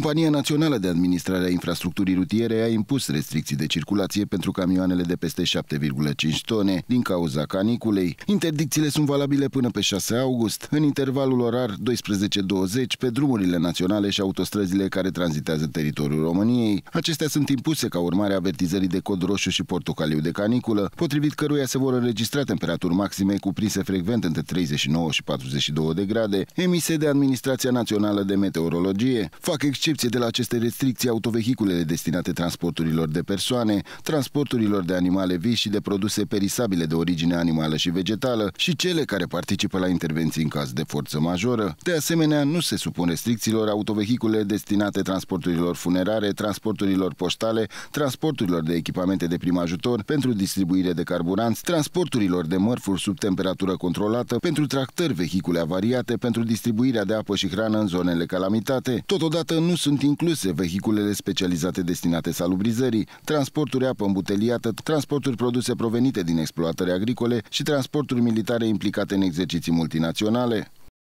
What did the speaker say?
Compania Națională de Administrare a Infrastructurii Rutiere a impus restricții de circulație pentru camioanele de peste 7,5 tone din cauza caniculei. Interdicțiile sunt valabile până pe 6 august, în intervalul orar 12-20 pe drumurile naționale și autostrăzile care tranzitează teritoriul României. Acestea sunt impuse ca urmare a avertizării de cod roșu și portocaliu de caniculă, potrivit căruia se vor înregistra temperaturi maxime cuprinse frecvent între 39 și 42 de grade, emise de Administrația Națională de Meteorologie. Fac excepție de la aceste restricții autovehiculele destinate transporturilor de persoane, transporturilor de animale vii și de produse perisabile de origine animală și vegetală și cele care participă la intervenții în caz de forță majoră. De asemenea, nu se supun restricțiilor autovehiculele destinate transporturilor funerare, transporturilor poștale, transporturilor de echipamente de prim ajutor pentru distribuire de carburanți, transporturilor de mărfuri sub temperatură controlată, pentru tractări vehicule avariate, pentru distribuirea de apă și hrană în zonele calamitate. Totodată nu sunt incluse vehiculele specializate destinate salubrizării, transporturi apă îmbuteliată, transporturi produse provenite din exploatări agricole și transporturi militare implicate în exerciții multinaționale.